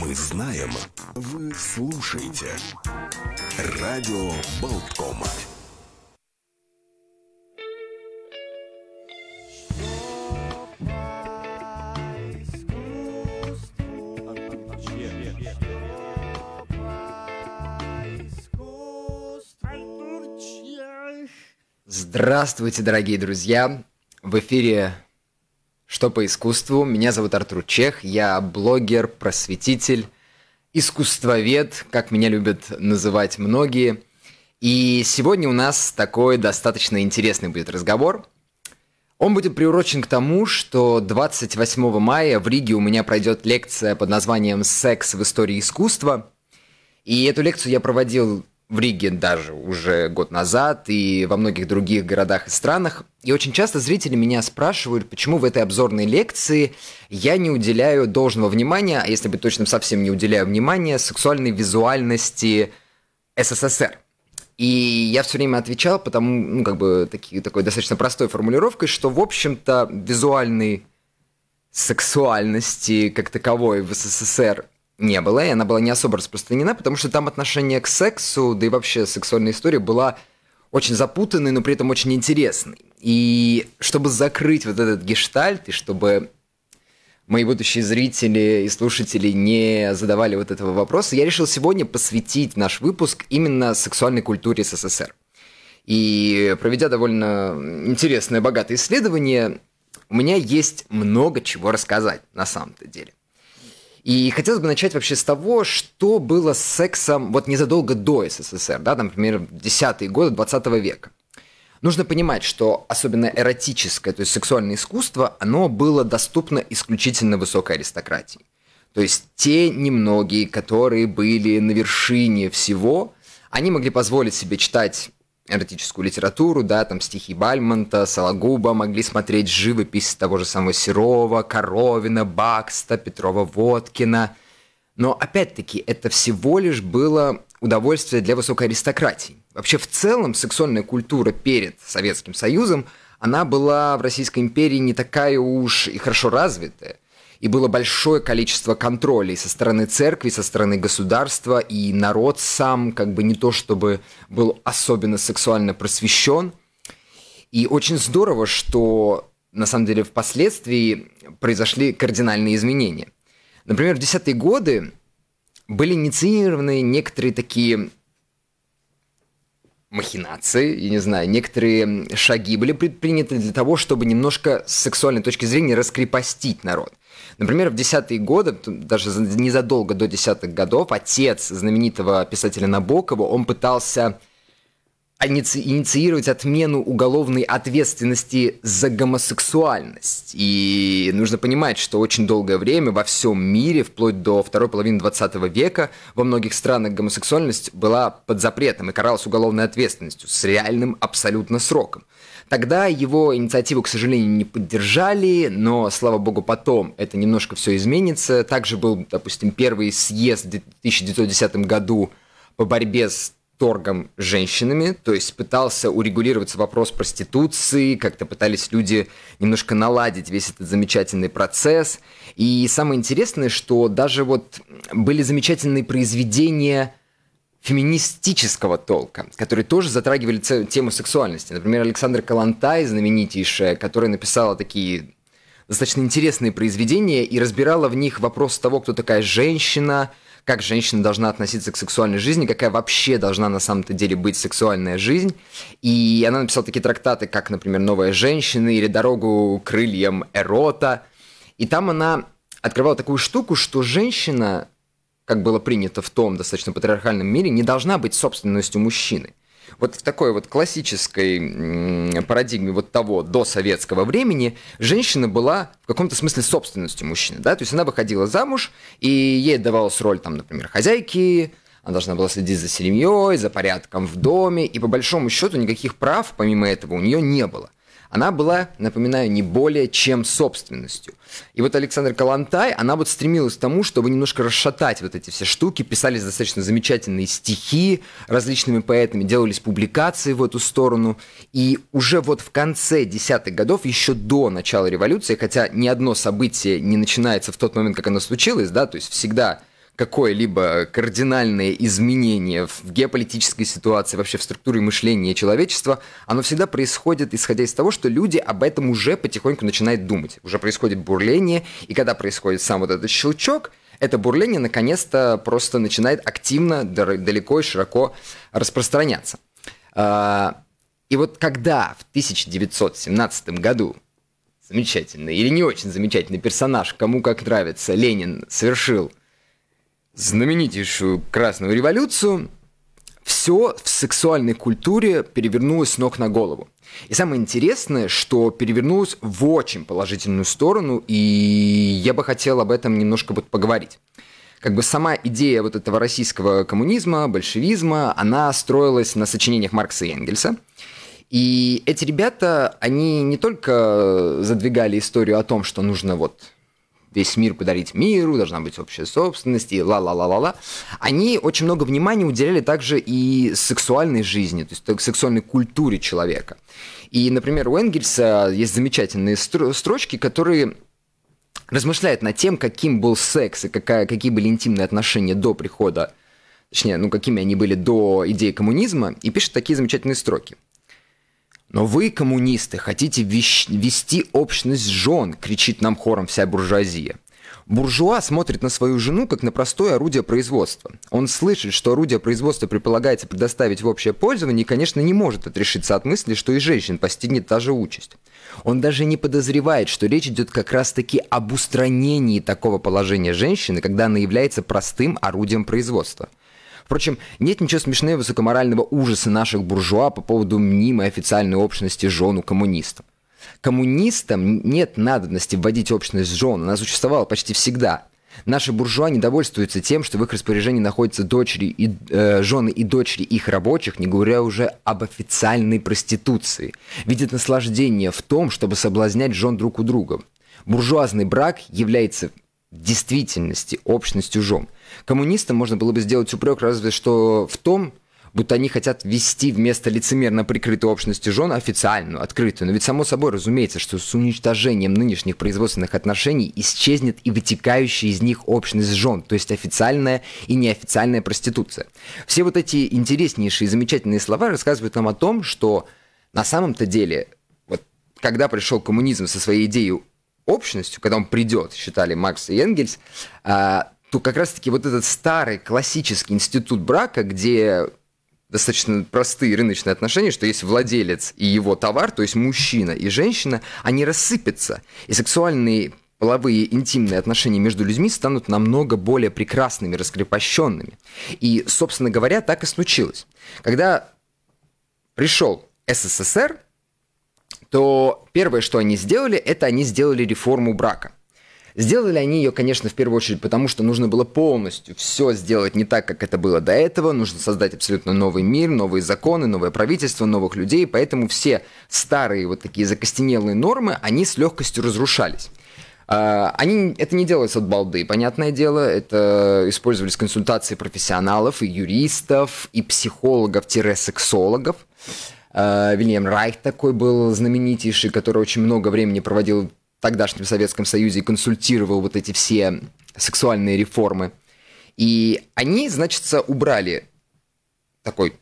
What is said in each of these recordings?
Мы знаем, вы слушаете. Радио Болткома. Здравствуйте, дорогие друзья! В эфире «Что по искусству?» Меня зовут Артур Чех, я блогер, просветитель, искусствовед, как меня любят называть многие. И сегодня у нас такой достаточно интересный будет разговор. Он будет приурочен к тому, что 28 мая в Риге у меня пройдет лекция под названием «Секс в истории искусства». И эту лекцию я проводил в Риге даже уже год назад и во многих других городах и странах. И очень часто зрители меня спрашивают, почему в этой обзорной лекции я не уделяю должного внимания, а если быть точным, совсем не уделяю внимания сексуальной визуальности СССР. И я все время отвечал, потому, ну, как бы, таки, такой достаточно простой формулировкой, что, в общем-то, визуальной сексуальности как таковой в СССР не было, и она была не особо распространена, потому что там отношение к сексу, да и вообще сексуальная история была очень запутанной, но при этом очень интересной. И чтобы закрыть вот этот гештальт, и чтобы мои будущие зрители и слушатели не задавали вот этого вопроса, я решил сегодня посвятить наш выпуск именно сексуальной культуре СССР. И проведя довольно интересное, богатое исследование, у меня есть много чего рассказать на самом-то деле. И хотелось бы начать вообще с того, что было с сексом вот незадолго до СССР, да, например, 10-е годы 20 века. Нужно понимать, что особенно эротическое, то есть сексуальное искусство, оно было доступно исключительно высокой аристократии. То есть те немногие, которые были на вершине всего, они могли позволить себе читать эротическую литературу, да, там стихи Бальмонта, Сологуба, могли смотреть живопись того же самого Серова, Коровина, Бакста, Петрова-Водкина. Но опять-таки это всего лишь было удовольствие для высокой аристократии. Вообще в целом сексуальная культура перед Советским Союзом, она была в Российской империи не такая уж и хорошо развитая – и было большое количество контролей со стороны церкви, со стороны государства, и народ сам как бы не то чтобы был особенно сексуально просвещен. И очень здорово, что на самом деле впоследствии произошли кардинальные изменения. Например, в десятые годы были инициированы некоторые такие махинации, я не знаю, некоторые шаги были предприняты для того, чтобы немножко с сексуальной точки зрения раскрепостить народ. Например, в десятые годы, даже незадолго до десятых годов, отец знаменитого писателя Набокова, он пытался инициировать отмену уголовной ответственности за гомосексуальность. И нужно понимать, что очень долгое время во всем мире, вплоть до второй половины 20 века, во многих странах гомосексуальность была под запретом и каралась уголовной ответственностью с реальным абсолютно сроком. Тогда его инициативу, к сожалению, не поддержали, но, слава богу, потом это немножко все изменится. Также был, допустим, первый съезд в 1910 году по борьбе с торгом с женщинами, то есть пытался урегулироваться вопрос проституции, как-то пытались люди немножко наладить весь этот замечательный процесс. И самое интересное, что даже вот были замечательные произведения феминистического толка, которые тоже затрагивали тему сексуальности. Например, Александр Калантай, знаменитейшая, которая написала такие достаточно интересные произведения и разбирала в них вопрос того, кто такая женщина, как женщина должна относиться к сексуальной жизни, какая вообще должна на самом-то деле быть сексуальная жизнь. И она написала такие трактаты, как, например, «Новая женщина» или «Дорогу крыльям Эрота». И там она открывала такую штуку, что женщина как было принято в том достаточно патриархальном мире, не должна быть собственностью мужчины. Вот в такой вот классической парадигме вот того до советского времени женщина была в каком-то смысле собственностью мужчины, да, то есть она выходила замуж, и ей давалась роль там, например, хозяйки, она должна была следить за семьей, за порядком в доме, и по большому счету никаких прав, помимо этого, у нее не было она была, напоминаю, не более чем собственностью. И вот Александр Калантай, она вот стремилась к тому, чтобы немножко расшатать вот эти все штуки, писались достаточно замечательные стихи различными поэтами, делались публикации в эту сторону. И уже вот в конце десятых годов, еще до начала революции, хотя ни одно событие не начинается в тот момент, как оно случилось, да, то есть всегда какое-либо кардинальное изменение в геополитической ситуации, вообще в структуре мышления человечества, оно всегда происходит, исходя из того, что люди об этом уже потихоньку начинают думать. Уже происходит бурление, и когда происходит сам вот этот щелчок, это бурление наконец-то просто начинает активно, далеко и широко распространяться. А, и вот когда в 1917 году замечательный или не очень замечательный персонаж, кому как нравится, Ленин совершил знаменитейшую красную революцию, все в сексуальной культуре перевернулось с ног на голову. И самое интересное, что перевернулось в очень положительную сторону, и я бы хотел об этом немножко вот поговорить. Как бы сама идея вот этого российского коммунизма, большевизма, она строилась на сочинениях Маркса и Энгельса. И эти ребята, они не только задвигали историю о том, что нужно вот весь мир подарить миру, должна быть общая собственность и ла-ла-ла-ла-ла. Они очень много внимания уделяли также и сексуальной жизни, то есть сексуальной культуре человека. И, например, у Энгельса есть замечательные строчки, которые размышляют над тем, каким был секс и какая, какие были интимные отношения до прихода, точнее, ну, какими они были до идеи коммунизма, и пишет такие замечательные строки – но вы, коммунисты, хотите вести общность жен, кричит нам хором вся буржуазия. Буржуа смотрит на свою жену как на простое орудие производства. Он слышит, что орудие производства предполагается предоставить в общее пользование и, конечно, не может отрешиться от мысли, что и женщин постигнет та же участь. Он даже не подозревает, что речь идет как раз-таки об устранении такого положения женщины, когда она является простым орудием производства – Впрочем, нет ничего смешного высокоморального ужаса наших буржуа по поводу мнимой официальной общности жену коммунистов. Коммунистам нет надобности вводить общность жен, она существовала почти всегда. Наши буржуа недовольствуются тем, что в их распоряжении находятся дочери и, э, жены и дочери их рабочих, не говоря уже об официальной проституции. Видят наслаждение в том, чтобы соблазнять жен друг у друга. Буржуазный брак является действительности общность чужом. Коммунистам можно было бы сделать упрек разве что в том, будто они хотят ввести вместо лицемерно прикрытой общности жен официальную, открытую. Но ведь само собой разумеется, что с уничтожением нынешних производственных отношений исчезнет и вытекающая из них общность жен, то есть официальная и неофициальная проституция. Все вот эти интереснейшие и замечательные слова рассказывают нам о том, что на самом-то деле, вот когда пришел коммунизм со своей идеей общностью, когда он придет, считали Маркс и Энгельс, а, то как раз-таки вот этот старый классический институт брака, где достаточно простые рыночные отношения, что есть владелец и его товар, то есть мужчина и женщина, они рассыпятся. И сексуальные половые интимные отношения между людьми станут намного более прекрасными, раскрепощенными. И, собственно говоря, так и случилось. Когда пришел СССР, то первое, что они сделали, это они сделали реформу брака. Сделали они ее, конечно, в первую очередь потому, что нужно было полностью все сделать не так, как это было до этого. Нужно создать абсолютно новый мир, новые законы, новое правительство, новых людей. Поэтому все старые вот такие закостенелые нормы, они с легкостью разрушались. А, они это не делается от балды, понятное дело. Это использовались консультации профессионалов и юристов, и психологов-сексологов. Э, Вильям Райх такой был знаменитейший, который очень много времени проводил в тогдашнем Советском Союзе и консультировал вот эти все сексуальные реформы. И они, значит, убрали такой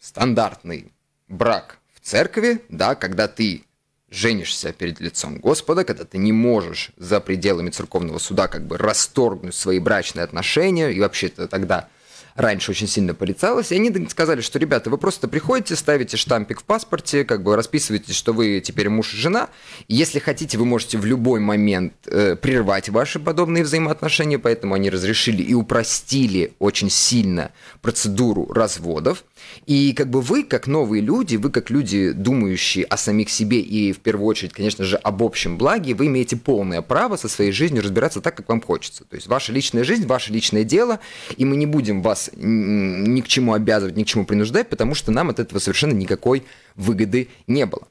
стандартный брак в церкви, да, когда ты женишься перед лицом Господа, когда ты не можешь за пределами церковного суда как бы расторгнуть свои брачные отношения, и вообще-то тогда раньше очень сильно порицалось, и они сказали, что, ребята, вы просто приходите, ставите штампик в паспорте, как бы расписываете, что вы теперь муж и жена, и если хотите, вы можете в любой момент э, прервать ваши подобные взаимоотношения, поэтому они разрешили и упростили очень сильно процедуру разводов, и как бы вы, как новые люди, вы как люди, думающие о самих себе и в первую очередь, конечно же, об общем благе, вы имеете полное право со своей жизнью разбираться так, как вам хочется. То есть ваша личная жизнь, ваше личное дело, и мы не будем вас вас ни к чему обязывать, ни к чему принуждать, потому что нам от этого совершенно никакой выгоды не было.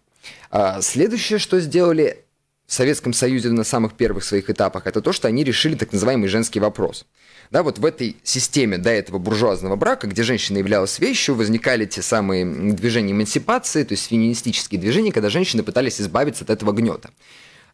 А, следующее, что сделали в Советском Союзе на самых первых своих этапах, это то, что они решили так называемый женский вопрос. Да, вот в этой системе до этого буржуазного брака, где женщина являлась вещью, возникали те самые движения эмансипации, то есть феминистические движения, когда женщины пытались избавиться от этого гнета.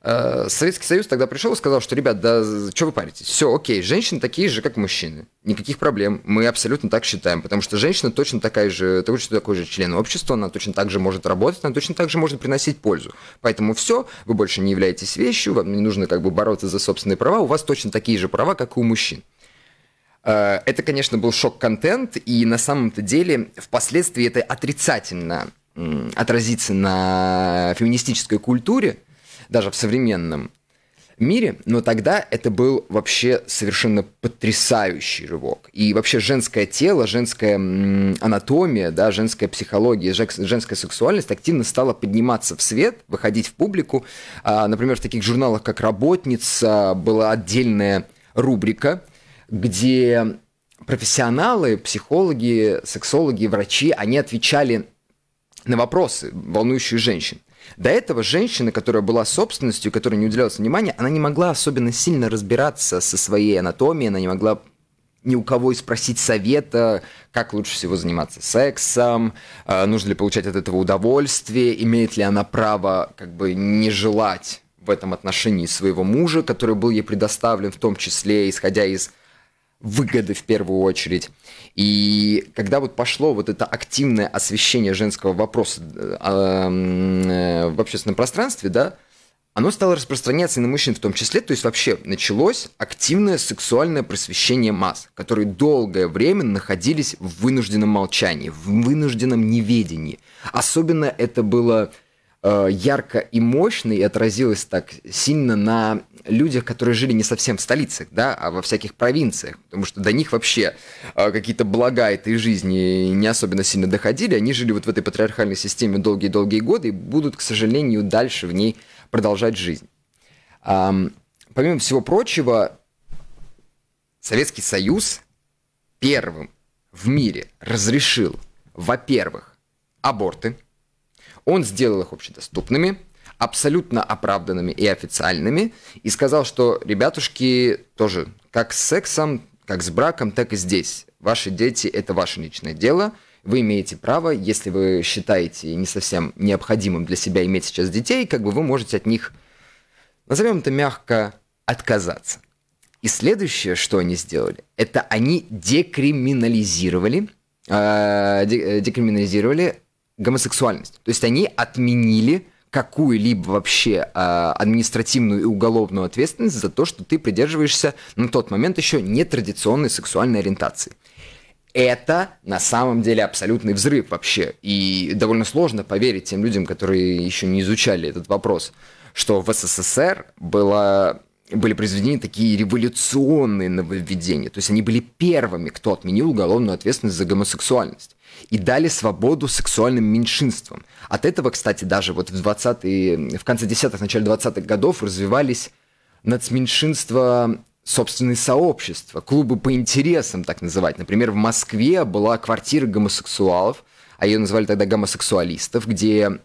Э, Советский Союз тогда пришел и сказал, что, ребят, да что вы паритесь? Все, окей, женщины такие же, как мужчины. Никаких проблем. Мы абсолютно так считаем, потому что женщина точно такая же, точно такой же член общества, она точно так же может работать, она точно так же может приносить пользу. Поэтому все, вы больше не являетесь вещью, вам не нужно как бы бороться за собственные права, у вас точно такие же права, как и у мужчин. Э, это, конечно, был шок-контент, и на самом-то деле впоследствии это отрицательно отразится на феминистической культуре, даже в современном мире, но тогда это был вообще совершенно потрясающий рывок. И вообще женское тело, женская анатомия, да, женская психология, женская сексуальность активно стала подниматься в свет, выходить в публику. А, например, в таких журналах, как «Работница» была отдельная рубрика, где профессионалы, психологи, сексологи, врачи, они отвечали на вопросы, волнующие женщин. До этого женщина, которая была собственностью, которая не уделялась внимания, она не могла особенно сильно разбираться со своей анатомией, она не могла ни у кого и спросить совета, как лучше всего заниматься сексом, э, нужно ли получать от этого удовольствие, имеет ли она право как бы не желать в этом отношении своего мужа, который был ей предоставлен в том числе, исходя из выгоды в первую очередь. И когда вот пошло вот это активное освещение женского вопроса э, а, э, в общественном пространстве, да, оно стало распространяться и на мужчин в том числе, то есть вообще началось активное сексуальное просвещение масс, которые долгое время находились в вынужденном молчании, в вынужденном неведении. Особенно это было Э, ярко и мощно и отразилось так сильно на людях, которые жили не совсем в столицах, да, а во всяких провинциях, потому что до них вообще э, какие-то блага этой жизни не особенно сильно доходили, они жили вот в этой патриархальной системе долгие-долгие годы и будут, к сожалению, дальше в ней продолжать жизнь. Помимо всего прочего, Советский Союз первым в мире разрешил, во-первых, аборты – он сделал их общедоступными, абсолютно оправданными и официальными, и сказал, что ребятушки тоже как с сексом, как с браком, так и здесь. Ваши дети – это ваше личное дело, вы имеете право, если вы считаете не совсем необходимым для себя иметь сейчас детей, как бы вы можете от них, назовем это мягко, отказаться. И следующее, что они сделали, это они декриминализировали, а, э, декриминализировали гомосексуальность. То есть они отменили какую-либо вообще э, административную и уголовную ответственность за то, что ты придерживаешься на тот момент еще нетрадиционной сексуальной ориентации. Это на самом деле абсолютный взрыв вообще. И довольно сложно поверить тем людям, которые еще не изучали этот вопрос, что в СССР было были произведены такие революционные нововведения. То есть они были первыми, кто отменил уголовную ответственность за гомосексуальность и дали свободу сексуальным меньшинствам. От этого, кстати, даже вот в, 20 в конце 10-х, начале 20-х годов развивались нацменьшинства собственные сообщества, клубы по интересам, так называть. Например, в Москве была квартира гомосексуалов, а ее называли тогда гомосексуалистов, где,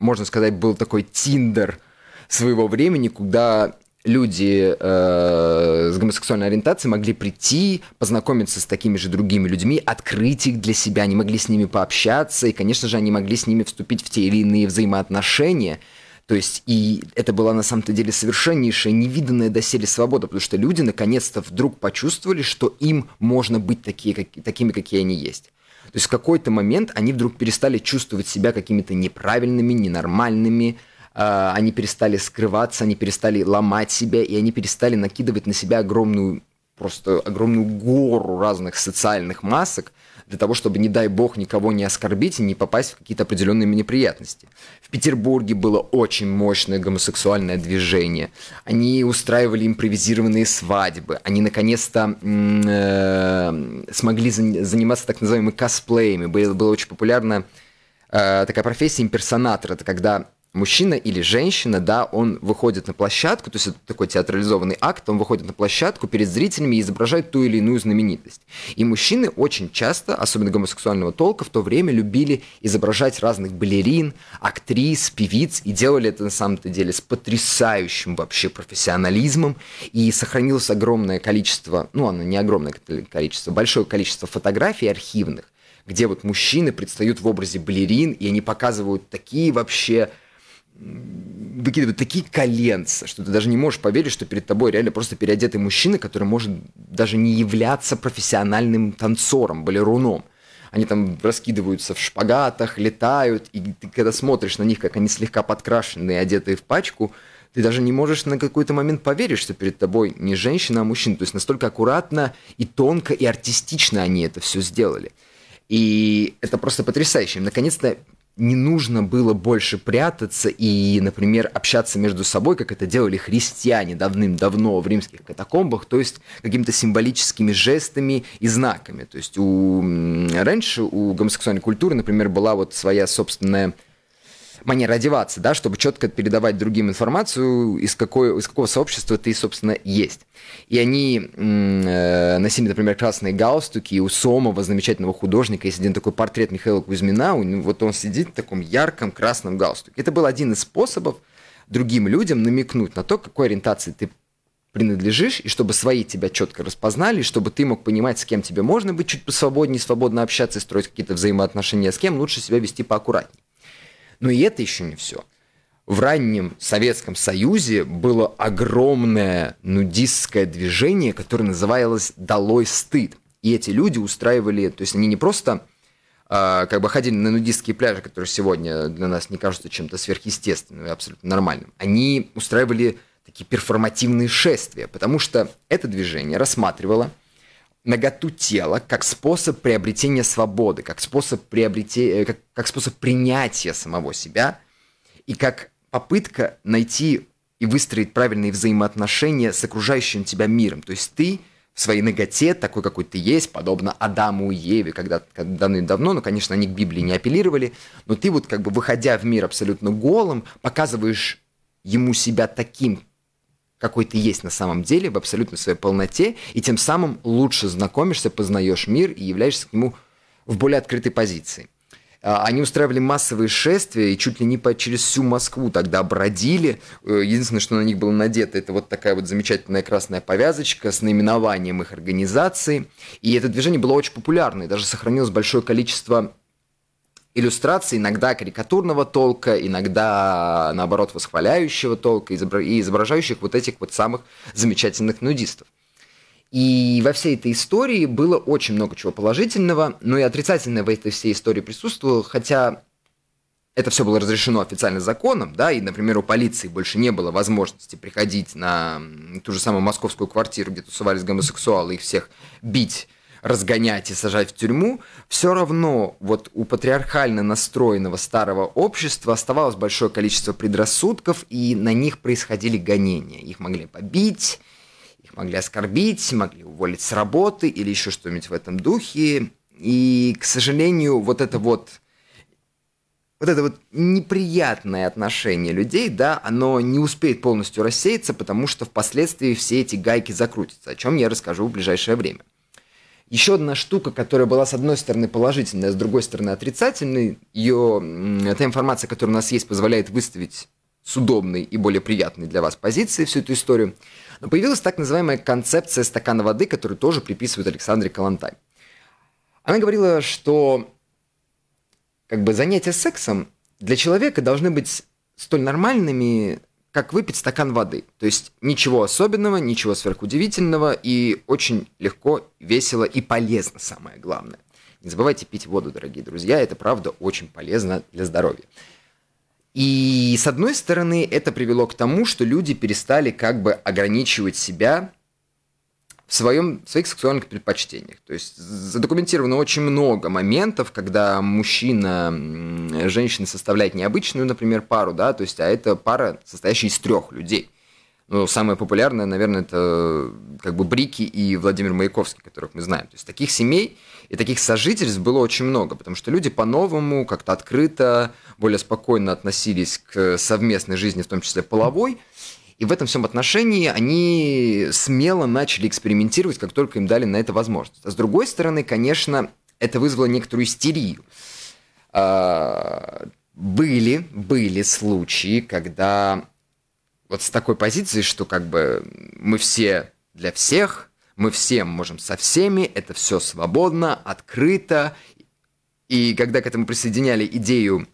можно сказать, был такой тиндер – своего времени, куда люди э, с гомосексуальной ориентацией могли прийти, познакомиться с такими же другими людьми, открыть их для себя, они могли с ними пообщаться, и, конечно же, они могли с ними вступить в те или иные взаимоотношения. То есть, и это была на самом-то деле совершеннейшая, невиданная доселе свобода, потому что люди наконец-то вдруг почувствовали, что им можно быть такие, как, такими, какие они есть. То есть в какой-то момент они вдруг перестали чувствовать себя какими-то неправильными, ненормальными, Э, они перестали скрываться, они перестали ломать себя, и они перестали накидывать на себя огромную, просто огромную гору разных социальных масок, для того, чтобы, не дай бог, никого не оскорбить и не попасть в какие-то определенные неприятности. В Петербурге было очень мощное гомосексуальное движение. Они устраивали импровизированные свадьбы. Они, наконец-то, э смогли за заниматься так называемыми косплеями. Было, было очень популярно э такая профессия имперсонатор. Это когда мужчина или женщина, да, он выходит на площадку, то есть это такой театрализованный акт, он выходит на площадку перед зрителями и изображает ту или иную знаменитость. И мужчины очень часто, особенно гомосексуального толка, в то время любили изображать разных балерин, актрис, певиц, и делали это на самом-то деле с потрясающим вообще профессионализмом, и сохранилось огромное количество, ну, оно не огромное количество, большое количество фотографий архивных, где вот мужчины предстают в образе балерин, и они показывают такие вообще выкидывают такие коленца, что ты даже не можешь поверить, что перед тобой реально просто переодетый мужчина, который может даже не являться профессиональным танцором, балеруном. Они там раскидываются в шпагатах, летают, и ты когда смотришь на них, как они слегка подкрашенные, одетые в пачку, ты даже не можешь на какой-то момент поверить, что перед тобой не женщина, а мужчина. То есть настолько аккуратно и тонко и артистично они это все сделали. И это просто потрясающе. Наконец-то не нужно было больше прятаться и, например, общаться между собой, как это делали христиане давным-давно в римских катакомбах, то есть какими-то символическими жестами и знаками. То есть у... раньше у гомосексуальной культуры, например, была вот своя собственная манера одеваться, да, чтобы четко передавать другим информацию, из, какой, из какого сообщества ты, собственно, есть. И они э, носили, например, красные галстуки, и у Сомова, замечательного художника, есть один такой портрет Михаила Кузьмина, у, вот он сидит в таком ярком красном галстуке. Это был один из способов другим людям намекнуть на то, какой ориентации ты принадлежишь, и чтобы свои тебя четко распознали, и чтобы ты мог понимать, с кем тебе можно быть чуть посвободнее, свободно общаться и строить какие-то взаимоотношения, а с кем лучше себя вести поаккуратнее. Но и это еще не все. В раннем Советском Союзе было огромное нудистское движение, которое называлось «Долой стыд». И эти люди устраивали, то есть они не просто э, как бы ходили на нудистские пляжи, которые сегодня для нас не кажутся чем-то сверхъестественным и абсолютно нормальным. Они устраивали такие перформативные шествия, потому что это движение рассматривало – наготу тела как способ приобретения свободы, как способ, приобрете... Э, как, как способ принятия самого себя и как попытка найти и выстроить правильные взаимоотношения с окружающим тебя миром. То есть ты в своей ноготе, такой, какой ты есть, подобно Адаму и Еве, когда, когда давным-давно, ну, конечно, они к Библии не апеллировали, но ты вот как бы, выходя в мир абсолютно голым, показываешь ему себя таким, какой ты есть на самом деле, в абсолютно своей полноте, и тем самым лучше знакомишься, познаешь мир и являешься к нему в более открытой позиции. А, они устраивали массовые шествия и чуть ли не по, через всю Москву тогда бродили. Э, единственное, что на них было надето, это вот такая вот замечательная красная повязочка с наименованием их организации. И это движение было очень популярно, и даже сохранилось большое количество иллюстрации иногда карикатурного толка, иногда, наоборот, восхваляющего толка и изображающих вот этих вот самых замечательных нудистов. И во всей этой истории было очень много чего положительного, но и отрицательное в этой всей истории присутствовало, хотя это все было разрешено официально законом, да, и, например, у полиции больше не было возможности приходить на ту же самую московскую квартиру, где тусовались гомосексуалы, и всех бить разгонять и сажать в тюрьму, все равно вот у патриархально настроенного старого общества оставалось большое количество предрассудков, и на них происходили гонения. Их могли побить, их могли оскорбить, могли уволить с работы или еще что-нибудь в этом духе. И, к сожалению, вот это вот вот это вот неприятное отношение людей, да, оно не успеет полностью рассеяться, потому что впоследствии все эти гайки закрутятся, о чем я расскажу в ближайшее время. Еще одна штука, которая была с одной стороны положительной, а с другой стороны отрицательной, ее, та информация, которая у нас есть, позволяет выставить с удобной и более приятной для вас позиции всю эту историю. Но появилась так называемая концепция стакана воды, которую тоже приписывают Александре Калантай. Она говорила, что как бы занятия сексом для человека должны быть столь нормальными, как выпить стакан воды. То есть ничего особенного, ничего сверхудивительного и очень легко, весело и полезно, самое главное. Не забывайте пить воду, дорогие друзья, это правда очень полезно для здоровья. И с одной стороны, это привело к тому, что люди перестали как бы ограничивать себя в, своем, в своих сексуальных предпочтениях. То есть задокументировано очень много моментов, когда мужчина, женщина составляет необычную, например, пару, да, то есть, а это пара, состоящая из трех людей. Ну, самое популярное, наверное, это э, как бы Брики и Владимир Маяковский, которых мы знаем. То есть таких семей и таких сожительств было очень много, потому что люди по-новому, как-то открыто, более спокойно относились к совместной жизни, в том числе половой. И в этом всем отношении они смело начали экспериментировать, как только им дали на это возможность. А с другой стороны, конечно, это вызвало некоторую истерию. А, были, были случаи, когда вот с такой позиции, что как бы мы все для всех, мы все можем со всеми, это все свободно, открыто. И когда к этому присоединяли идею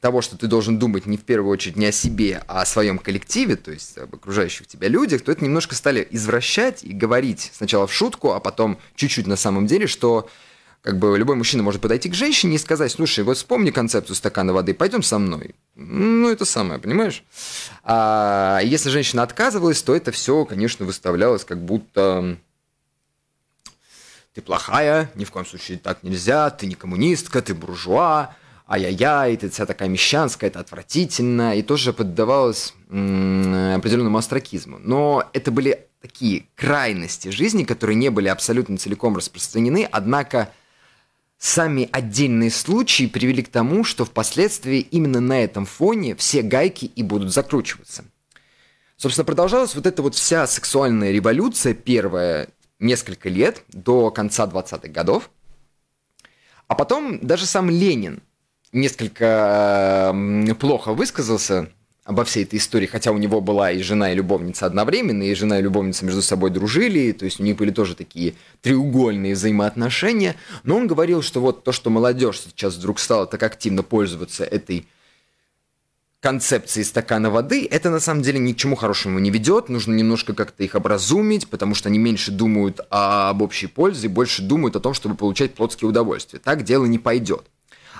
того, что ты должен думать не в первую очередь не о себе, а о своем коллективе, то есть об окружающих тебя людях, то это немножко стали извращать и говорить сначала в шутку, а потом чуть-чуть на самом деле, что как бы любой мужчина может подойти к женщине и сказать, слушай, вот вспомни концепцию стакана воды, пойдем со мной. Ну, это самое, понимаешь? А если женщина отказывалась, то это все, конечно, выставлялось как будто ты плохая, ни в коем случае так нельзя, ты не коммунистка, ты буржуа, ай-яй-яй, ты вся такая мещанская, это отвратительно, и тоже поддавалась определенному астракизму. Но это были такие крайности жизни, которые не были абсолютно целиком распространены, однако сами отдельные случаи привели к тому, что впоследствии именно на этом фоне все гайки и будут закручиваться. Собственно, продолжалась вот эта вот вся сексуальная революция первая несколько лет до конца 20-х годов. А потом даже сам Ленин несколько э, плохо высказался обо всей этой истории, хотя у него была и жена, и любовница одновременно, и жена, и любовница между собой дружили, то есть у них были тоже такие треугольные взаимоотношения, но он говорил, что вот то, что молодежь сейчас вдруг стала так активно пользоваться этой концепции стакана воды, это на самом деле ни к чему хорошему не ведет. Нужно немножко как-то их образумить, потому что они меньше думают об общей пользе, больше думают о том, чтобы получать плотские удовольствия. Так дело не пойдет.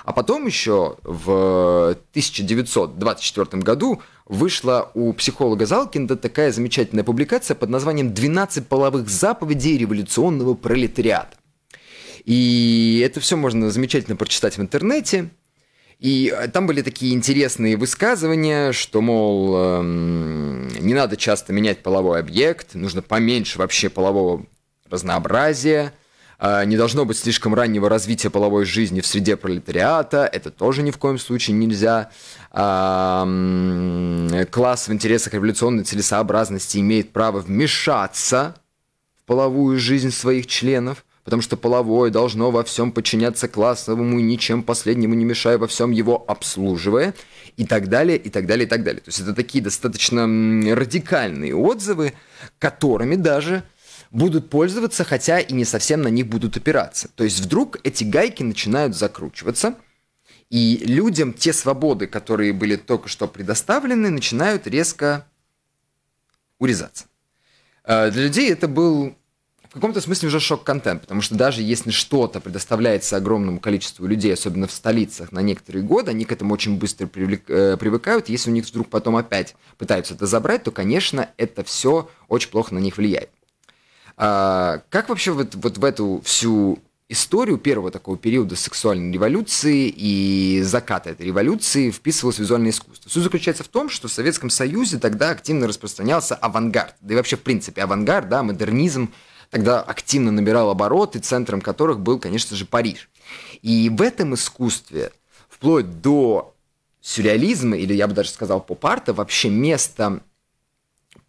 А потом еще в 1924 году вышла у психолога Залкинда такая замечательная публикация под названием «12 половых заповедей революционного пролетариата». И это все можно замечательно прочитать в интернете. И э, там были такие интересные высказывания, что, мол, эм, не надо часто менять половой объект, нужно поменьше вообще полового разнообразия – а, не должно быть слишком раннего развития половой жизни в среде пролетариата, это тоже ни в коем случае нельзя. А, класс в интересах революционной целесообразности имеет право вмешаться в половую жизнь своих членов, потому что половое должно во всем подчиняться классовому и ничем последнему не мешая, во всем его обслуживая и так далее, и так далее, и так далее. То есть это такие достаточно радикальные отзывы, которыми даже будут пользоваться, хотя и не совсем на них будут опираться. То есть вдруг эти гайки начинают закручиваться, и людям те свободы, которые были только что предоставлены, начинают резко урезаться. Э, для людей это был в каком-то смысле уже шок-контент, потому что даже если что-то предоставляется огромному количеству людей, особенно в столицах, на некоторые годы, они к этому очень быстро привлек, э, привыкают. Если у них вдруг потом опять пытаются это забрать, то, конечно, это все очень плохо на них влияет. А, как вообще вот, вот в эту всю историю первого такого периода сексуальной революции и заката этой революции вписывалось визуальное искусство. Суть заключается в том, что в Советском Союзе тогда активно распространялся авангард, да и вообще в принципе авангард, да, модернизм тогда активно набирал обороты, центром которых был, конечно же, Париж. И в этом искусстве, вплоть до сюрреализма, или я бы даже сказал поп-арта, вообще место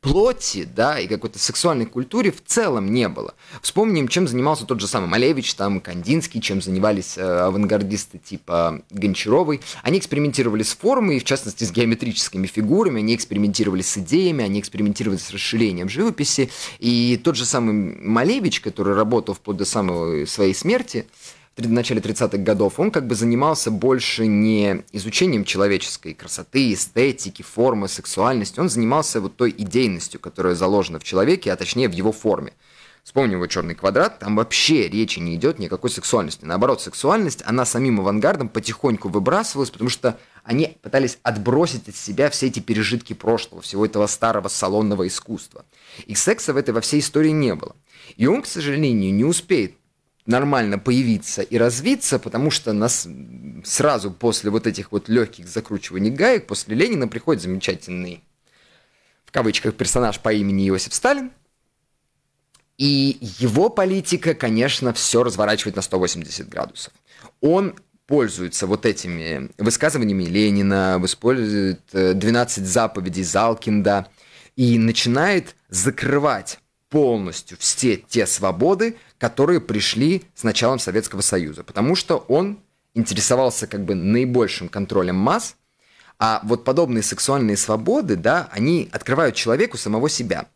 плоти, да, и какой-то сексуальной культуре в целом не было. Вспомним, чем занимался тот же самый Малевич, там, Кандинский, чем занимались э, авангардисты типа Гончаровой. Они экспериментировали с формой, в частности, с геометрическими фигурами, они экспериментировали с идеями, они экспериментировали с расширением живописи. И тот же самый Малевич, который работал вплоть до самой своей смерти, в начале 30-х годов, он как бы занимался больше не изучением человеческой красоты, эстетики, формы, сексуальности, он занимался вот той идейностью, которая заложена в человеке, а точнее в его форме. Вспомним его «Черный квадрат», там вообще речи не идет ни какой сексуальности. Наоборот, сексуальность, она самим авангардом потихоньку выбрасывалась, потому что они пытались отбросить от себя все эти пережитки прошлого, всего этого старого салонного искусства. И секса в этой во всей истории не было. И он, к сожалению, не успеет нормально появиться и развиться, потому что нас сразу после вот этих вот легких закручиваний гаек, после Ленина приходит замечательный, в кавычках, персонаж по имени Иосиф Сталин, и его политика, конечно, все разворачивает на 180 градусов. Он пользуется вот этими высказываниями Ленина, использует 12 э, заповедей Залкинда и начинает закрывать полностью все те свободы, которые пришли с началом Советского Союза, потому что он интересовался как бы наибольшим контролем масс, а вот подобные сексуальные свободы, да, они открывают человеку самого себя.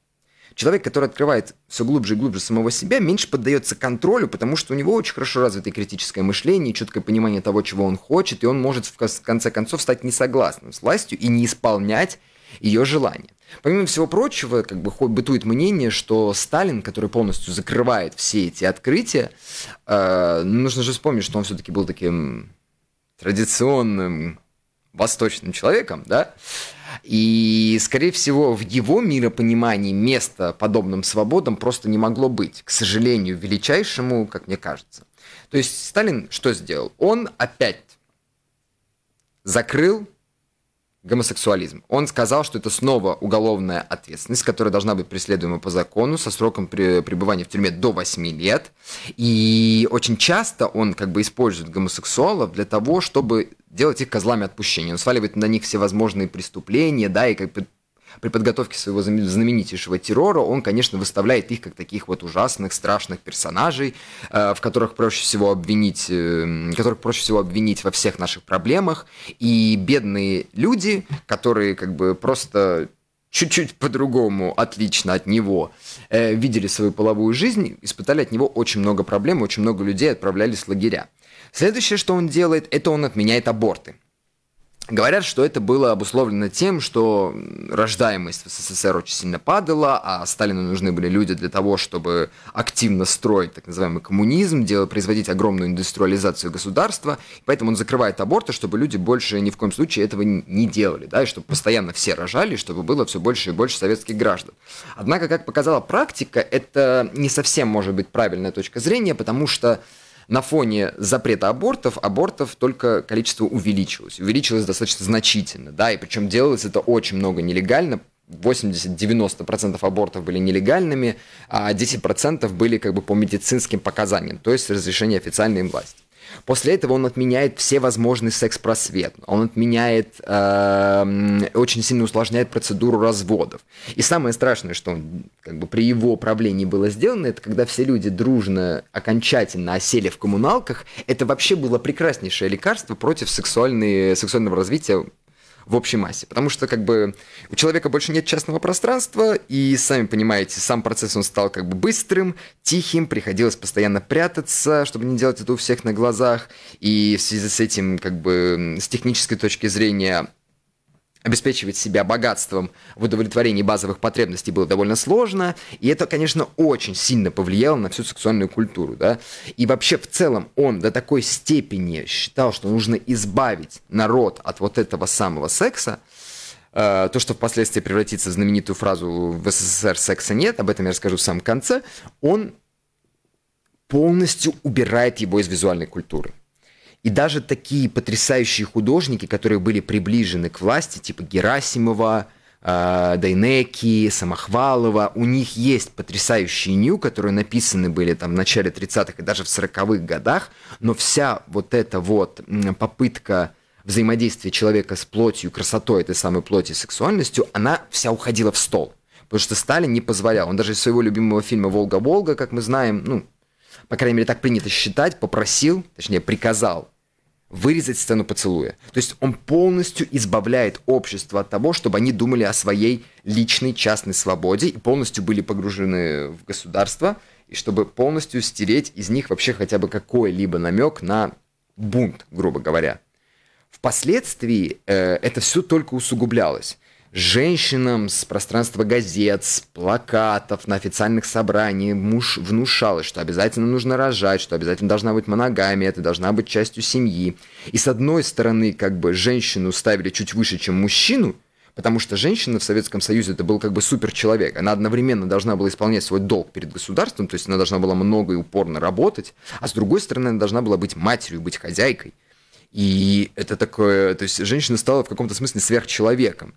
Человек, который открывает все глубже и глубже самого себя, меньше поддается контролю, потому что у него очень хорошо развито критическое мышление, четкое понимание того, чего он хочет, и он может в конце концов стать несогласным с властью и не исполнять ее желания. Помимо всего прочего, как бы бытует мнение, что Сталин, который полностью закрывает все эти открытия, э, ну, нужно же вспомнить, что он все-таки был таким традиционным восточным человеком, да, и, скорее всего, в его миропонимании места подобным свободам просто не могло быть, к сожалению, величайшему, как мне кажется. То есть Сталин что сделал? Он опять закрыл гомосексуализм. Он сказал, что это снова уголовная ответственность, которая должна быть преследуема по закону со сроком пребывания в тюрьме до 8 лет. И очень часто он как бы использует гомосексуалов для того, чтобы делать их козлами отпущения. Он сваливает на них всевозможные преступления, да, и как бы при подготовке своего знаменитейшего террора он, конечно, выставляет их как таких вот ужасных, страшных персонажей, э, в которых проще всего обвинить, э, которых проще всего обвинить во всех наших проблемах. И бедные люди, которые как бы просто чуть-чуть по-другому, отлично от него, э, видели свою половую жизнь, испытали от него очень много проблем, очень много людей отправлялись в лагеря. Следующее, что он делает, это он отменяет аборты. Говорят, что это было обусловлено тем, что рождаемость в СССР очень сильно падала, а Сталину нужны были люди для того, чтобы активно строить так называемый коммунизм, делать, производить огромную индустриализацию государства. Поэтому он закрывает аборты, чтобы люди больше ни в коем случае этого не делали, да, и чтобы постоянно все рожали, чтобы было все больше и больше советских граждан. Однако, как показала практика, это не совсем может быть правильная точка зрения, потому что на фоне запрета абортов, абортов только количество увеличилось. Увеличилось достаточно значительно, да, и причем делалось это очень много нелегально, 80-90% абортов были нелегальными, а 10% были как бы по медицинским показаниям, то есть разрешение официальной власти. После этого он отменяет все возможные секс-просвет. Он отменяет, э, очень сильно усложняет процедуру разводов. И самое страшное, что он, как бы, при его правлении было сделано, это когда все люди дружно, окончательно осели в коммуналках. Это вообще было прекраснейшее лекарство против сексуального развития в общей массе. Потому что как бы у человека больше нет частного пространства, и сами понимаете, сам процесс он стал как бы быстрым, тихим, приходилось постоянно прятаться, чтобы не делать это у всех на глазах, и в связи с этим как бы с технической точки зрения обеспечивать себя богатством в удовлетворении базовых потребностей было довольно сложно, и это, конечно, очень сильно повлияло на всю сексуальную культуру, да. И вообще в целом он до такой степени считал, что нужно избавить народ от вот этого самого секса, э, то, что впоследствии превратится в знаменитую фразу «в СССР секса нет», об этом я расскажу в самом конце, он полностью убирает его из визуальной культуры. И даже такие потрясающие художники, которые были приближены к власти, типа Герасимова, э, Дайнеки, Самохвалова, у них есть потрясающие ню, которые написаны были там в начале 30-х и даже в 40-х годах, но вся вот эта вот попытка взаимодействия человека с плотью, красотой этой самой плоти, сексуальностью, она вся уходила в стол. Потому что Сталин не позволял. Он даже из своего любимого фильма «Волга-Волга», как мы знаем, ну, по крайней мере, так принято считать, попросил, точнее, приказал вырезать сцену поцелуя. То есть он полностью избавляет общество от того, чтобы они думали о своей личной частной свободе и полностью были погружены в государство, и чтобы полностью стереть из них вообще хотя бы какой-либо намек на бунт, грубо говоря. Впоследствии э, это все только усугублялось женщинам с пространства газет, с плакатов на официальных собраниях муж внушалось, что обязательно нужно рожать, что обязательно должна быть моногамия, это должна быть частью семьи. И с одной стороны, как бы женщину ставили чуть выше, чем мужчину, потому что женщина в Советском Союзе это был как бы суперчеловек. Она одновременно должна была исполнять свой долг перед государством, то есть она должна была много и упорно работать, а с другой стороны она должна была быть матерью, быть хозяйкой. И это такое, то есть женщина стала в каком-то смысле сверхчеловеком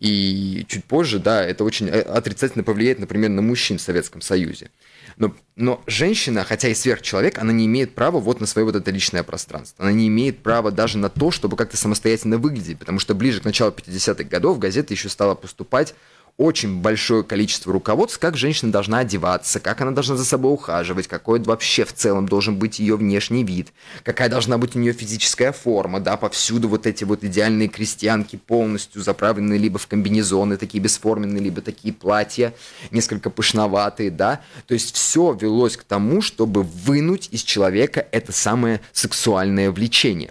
и чуть позже, да, это очень э, отрицательно повлияет, например, на мужчин в Советском Союзе. Но, но женщина, хотя и сверхчеловек, она не имеет права вот на свое вот это личное пространство. Она не имеет права даже на то, чтобы как-то самостоятельно выглядеть, потому что ближе к началу 50-х годов газеты еще стала поступать очень большое количество руководств, как женщина должна одеваться, как она должна за собой ухаживать, какой вообще в целом должен быть ее внешний вид, какая должна быть у нее физическая форма, да, повсюду вот эти вот идеальные крестьянки полностью заправленные либо в комбинезоны, такие бесформенные, либо такие платья, несколько пышноватые, да, то есть все велось к тому, чтобы вынуть из человека это самое сексуальное влечение.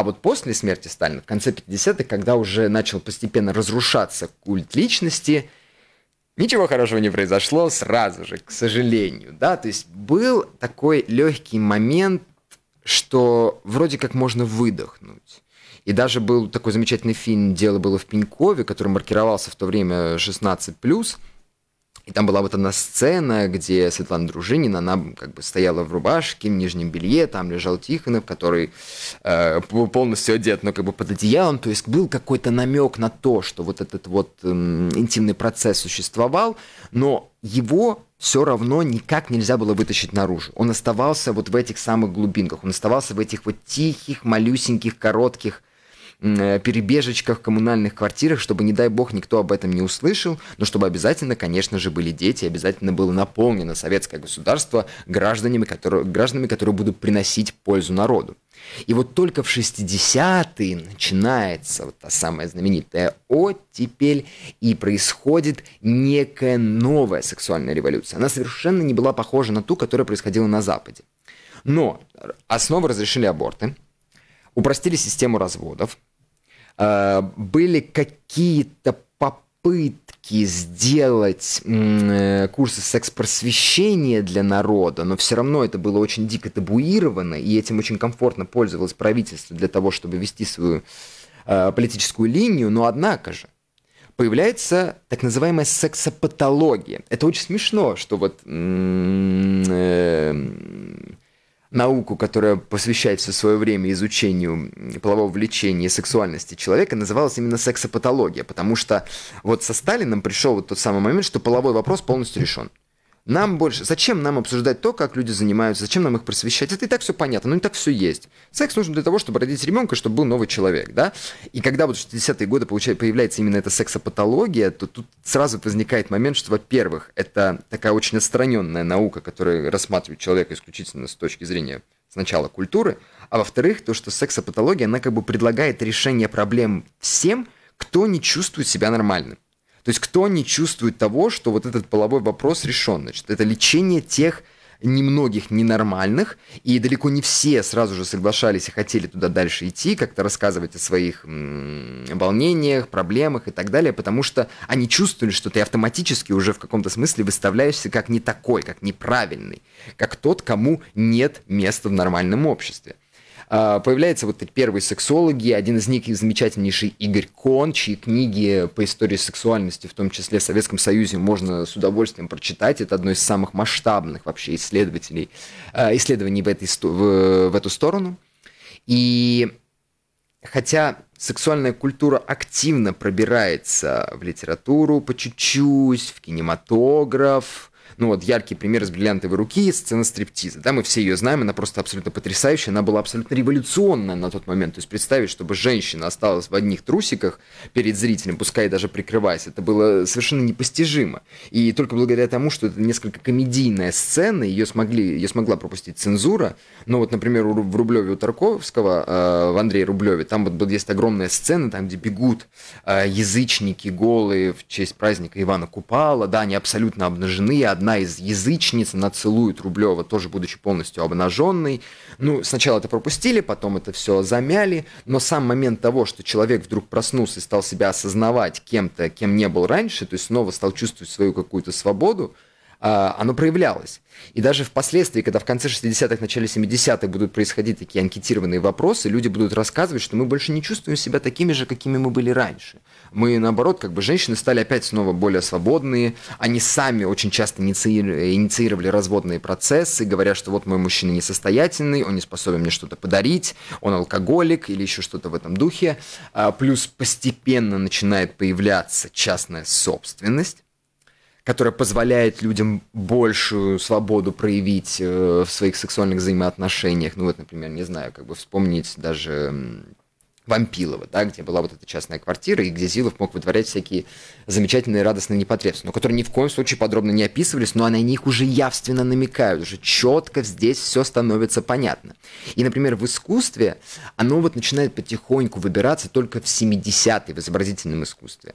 А вот после смерти Сталина, в конце 50-х, когда уже начал постепенно разрушаться культ личности, ничего хорошего не произошло сразу же, к сожалению. Да? То есть был такой легкий момент, что вроде как можно выдохнуть. И даже был такой замечательный фильм «Дело было в Пенькове», который маркировался в то время 16+, и там была вот одна сцена, где Светлана Дружинина, она как бы стояла в рубашке, в нижнем белье, там лежал Тихонов, который э, полностью одет, но как бы под одеялом. То есть был какой-то намек на то, что вот этот вот э, интимный процесс существовал, но его все равно никак нельзя было вытащить наружу. Он оставался вот в этих самых глубинках, он оставался в этих вот тихих, малюсеньких, коротких Э, перебежечках, коммунальных квартирах, чтобы, не дай бог, никто об этом не услышал, но чтобы обязательно, конечно же, были дети, обязательно было наполнено советское государство гражданами, которые, гражданами, которые будут приносить пользу народу. И вот только в 60-е начинается вот та самая знаменитая оттепель, и происходит некая новая сексуальная революция. Она совершенно не была похожа на ту, которая происходила на Западе. Но э, основы разрешили аборты, упростили систему разводов, а, были какие-то попытки сделать э, курсы секс-просвещения для народа, но все равно это было очень дико табуировано, и этим очень комфортно пользовалось правительство для того, чтобы вести свою а, политическую линию, но однако же появляется так называемая сексопатология. Это очень смешно, что вот э, науку, которая посвящает все свое время изучению полового влечения и сексуальности человека, называлась именно сексопатология, потому что вот со Сталиным пришел вот тот самый момент, что половой вопрос полностью решен. Нам больше... Зачем нам обсуждать то, как люди занимаются? Зачем нам их просвещать? Это и так все понятно, но и так все есть. Секс нужен для того, чтобы родить ребенка, чтобы был новый человек, да? И когда вот в 60-е годы получается, появляется именно эта сексопатология, то тут сразу возникает момент, что, во-первых, это такая очень отстраненная наука, которая рассматривает человека исключительно с точки зрения сначала культуры, а во-вторых, то, что сексопатология, она как бы предлагает решение проблем всем, кто не чувствует себя нормальным. То есть кто не чувствует того, что вот этот половой вопрос решен? Значит, это лечение тех немногих ненормальных, и далеко не все сразу же соглашались и хотели туда дальше идти, как-то рассказывать о своих м волнениях, проблемах и так далее, потому что они чувствовали, что ты автоматически уже в каком-то смысле выставляешься как не такой, как неправильный, как тот, кому нет места в нормальном обществе. А, Появляются вот эти первые сексологи, один из них замечательнейший Игорь Кон, чьи книги по истории сексуальности, в том числе в Советском Союзе, можно с удовольствием прочитать. Это одно из самых масштабных вообще исследователей, а, исследований в, этой, в, в эту сторону. И хотя сексуальная культура активно пробирается в литературу по чуть-чуть, в кинематограф, ну вот яркий пример из «Бриллиантовой руки» — сцена стриптиза. Да, мы все ее знаем, она просто абсолютно потрясающая, она была абсолютно революционная на тот момент. То есть представить, чтобы женщина осталась в одних трусиках перед зрителем, пускай даже прикрываясь, это было совершенно непостижимо. И только благодаря тому, что это несколько комедийная сцена, ее, смогли, ее смогла пропустить цензура. Но вот, например, в Рублеве у Тарковского, э, в Андрее Рублеве, там вот есть огромная сцена, там, где бегут э, язычники голые в честь праздника Ивана Купала, да, они абсолютно обнажены, одна одна из язычниц нацелует Рублева, тоже будучи полностью обнаженной. Ну, сначала это пропустили, потом это все замяли, но сам момент того, что человек вдруг проснулся и стал себя осознавать кем-то, кем не был раньше, то есть снова стал чувствовать свою какую-то свободу, а, оно проявлялось. И даже впоследствии, когда в конце 60-х, начале 70-х будут происходить такие анкетированные вопросы, люди будут рассказывать, что мы больше не чувствуем себя такими же, какими мы были раньше. Мы, наоборот, как бы женщины стали опять снова более свободные, они сами очень часто инициировали разводные процессы, говоря, что вот мой мужчина несостоятельный, он не способен мне что-то подарить, он алкоголик или еще что-то в этом духе. А, плюс постепенно начинает появляться частная собственность, которая позволяет людям большую свободу проявить э, в своих сексуальных взаимоотношениях. Ну вот, например, не знаю, как бы вспомнить даже Вампилова, да, где была вот эта частная квартира, и где Зилов мог вытворять всякие замечательные радостные непотребства, но которые ни в коем случае подробно не описывались, но на них уже явственно намекают, уже четко здесь все становится понятно. И, например, в искусстве оно вот начинает потихоньку выбираться только в 70-е, в изобразительном искусстве.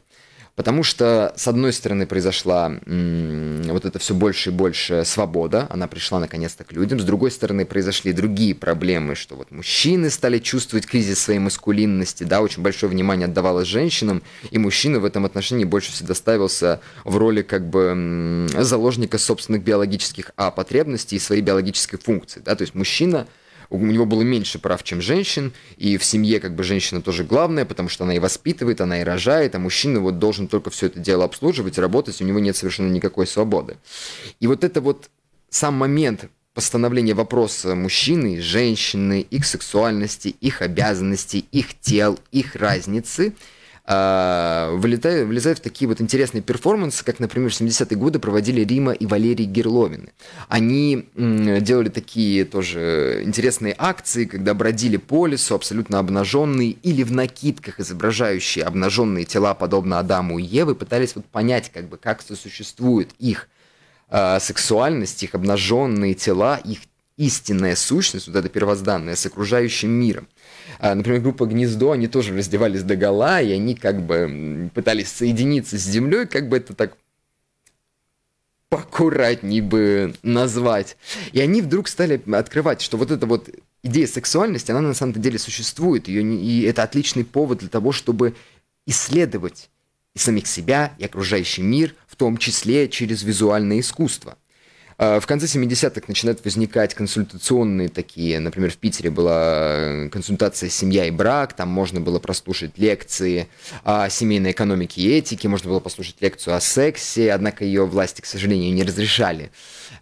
Потому что, с одной стороны, произошла вот это все больше и больше свобода, она пришла наконец-то к людям. С другой стороны, произошли другие проблемы, что вот мужчины стали чувствовать кризис своей маскулинности, да, очень большое внимание отдавалось женщинам, и мужчина в этом отношении больше всегда ставился в роли как бы заложника собственных биологических а, потребностей и своей биологической функции, да, то есть мужчина – у него было меньше прав, чем женщин, и в семье как бы женщина тоже главная, потому что она и воспитывает, она и рожает, а мужчина вот должен только все это дело обслуживать, работать, у него нет совершенно никакой свободы. И вот это вот сам момент постановления вопроса мужчины, женщины, их сексуальности, их обязанностей, их тел, их разницы – а, вылетают, влезают в такие вот интересные перформансы, как, например, в 70-е годы проводили Рима и Валерий Герловины. Они делали такие тоже интересные акции, когда бродили по лесу абсолютно обнаженные или в накидках, изображающие обнаженные тела, подобно Адаму и Евы, пытались вот понять, как бы, как сосуществует их а, сексуальность, их обнаженные тела, их истинная сущность, вот эта первозданная, с окружающим миром. А, например, группа «Гнездо», они тоже раздевались до гола, и они как бы пытались соединиться с землей, как бы это так поаккуратней бы назвать. И они вдруг стали открывать, что вот эта вот идея сексуальности, она на самом деле существует, ее не... и это отличный повод для того, чтобы исследовать и самих себя, и окружающий мир, в том числе через визуальное искусство. А, в конце 70-х начинают возникать консультационные такие, например, в Питере была э, консультация «Семья и брак», там можно было прослушать лекции о семейной экономике и этике, можно было послушать лекцию о сексе, однако ее власти, к сожалению, не разрешали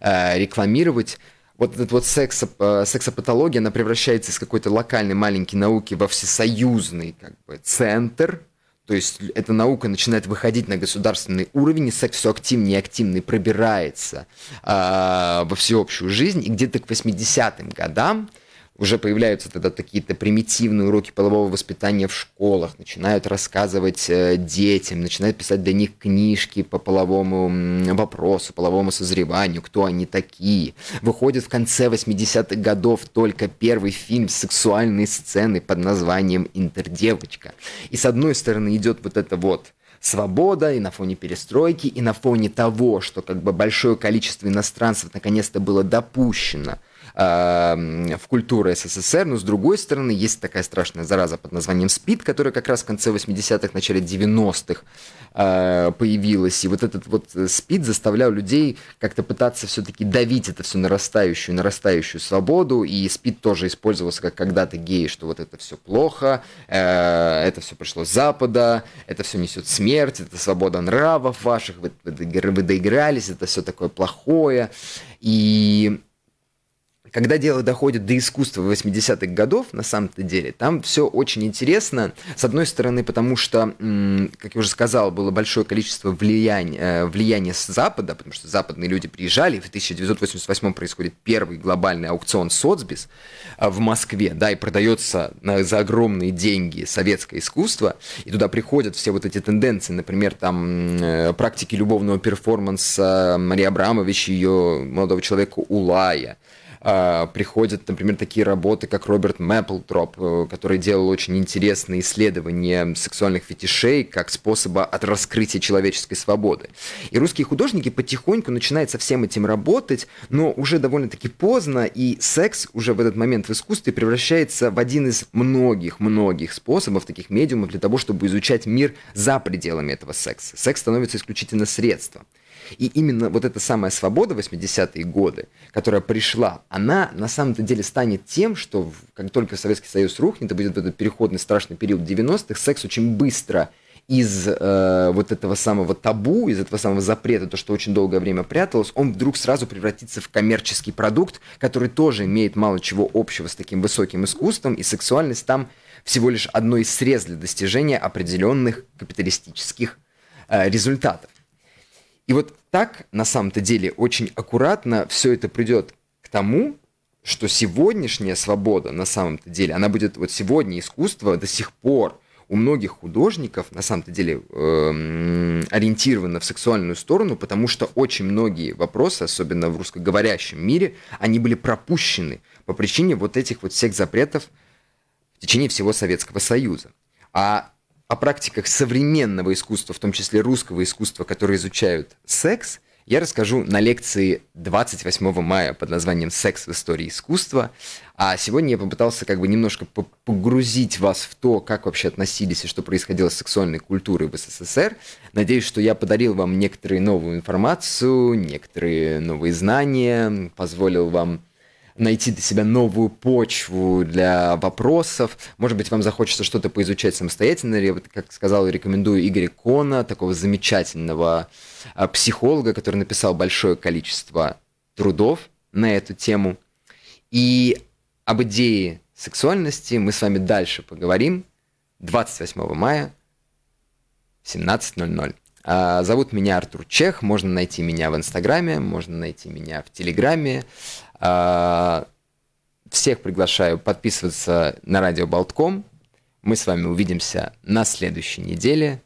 э, рекламировать вот эта вот секс, э, сексопатология, она превращается из какой-то локальной маленькой науки во всесоюзный как бы, центр, то есть эта наука начинает выходить на государственный уровень, и секс все активнее и активнее пробирается э, во всеобщую жизнь. И где-то к 80-м годам уже появляются тогда какие-то примитивные уроки полового воспитания в школах, начинают рассказывать э, детям, начинают писать для них книжки по половому вопросу, половому созреванию, кто они такие. Выходит в конце 80-х годов только первый фильм с сексуальной сцены под названием «Интердевочка». И с одной стороны идет вот это вот свобода и на фоне перестройки, и на фоне того, что как бы большое количество иностранцев наконец-то было допущено – Эм, в культуру СССР, но с другой стороны есть такая страшная зараза под названием СПИД, которая как раз в конце 80-х, начале 90-х э, появилась, и вот этот вот э, СПИД заставлял людей как-то пытаться все-таки давить это все нарастающую, нарастающую свободу, и СПИД тоже использовался как когда-то геи, что вот это все плохо, э, это все пришло с Запада, это все несет смерть, это свобода нравов ваших, вы, вы, вы доигрались, это все такое плохое, и когда дело доходит до искусства 80-х годов, на самом-то деле, там все очень интересно. С одной стороны, потому что, как я уже сказал, было большое количество влияния, э, влияния с Запада, потому что западные люди приезжали, в 1988 происходит первый глобальный аукцион Соцбис а, в Москве, да, и продается на, за огромные деньги советское искусство, и туда приходят все вот эти тенденции, например, там э, практики любовного перформанса Марии Абрамович и ее молодого человека Улая, а, приходят, например, такие работы, как Роберт Мэпплтроп, э, который делал очень интересные исследования сексуальных фетишей как способа от раскрытия человеческой свободы. И русские художники потихоньку начинают со всем этим работать, но уже довольно-таки поздно, и секс уже в этот момент в искусстве превращается в один из многих-многих способов, таких медиумов для того, чтобы изучать мир за пределами этого секса. Секс становится исключительно средством. И именно вот эта самая свобода 80-е годы, которая пришла, она на самом-то деле станет тем, что в, как только Советский Союз рухнет, и будет этот переходный страшный период 90-х, секс очень быстро из э, вот этого самого табу, из этого самого запрета, то, что очень долгое время пряталось, он вдруг сразу превратится в коммерческий продукт, который тоже имеет мало чего общего с таким высоким искусством, и сексуальность там всего лишь одно из средств для достижения определенных капиталистических э, результатов. И вот так, на самом-то деле, очень аккуратно все это придет к тому, что сегодняшняя свобода, на самом-то деле, она будет вот сегодня искусство до сих пор у многих художников, на самом-то деле, эм, ориентировано в сексуальную сторону, потому что очень многие вопросы, особенно в русскоговорящем мире, они были пропущены по причине вот этих вот всех запретов в течение всего Советского Союза. А о практиках современного искусства, в том числе русского искусства, которые изучают секс, я расскажу на лекции 28 мая под названием «Секс в истории искусства». А сегодня я попытался как бы немножко погрузить вас в то, как вообще относились и что происходило с сексуальной культурой в СССР. Надеюсь, что я подарил вам некоторую новую информацию, некоторые новые знания, позволил вам найти для себя новую почву для вопросов. Может быть, вам захочется что-то поизучать самостоятельно. Я, как сказал, рекомендую Игоря Кона, такого замечательного а, психолога, который написал большое количество трудов на эту тему. И об идее сексуальности мы с вами дальше поговорим 28 мая в 17.00. А, зовут меня Артур Чех, можно найти меня в Инстаграме, можно найти меня в Телеграме. А, всех приглашаю подписываться на радио Болтком. Мы с вами увидимся на следующей неделе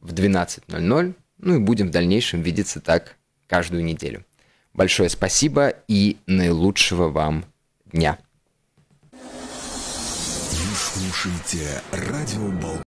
в 12.00. Ну и будем в дальнейшем видеться так каждую неделю. Большое спасибо и наилучшего вам дня. Вы слушаете радио Болтком.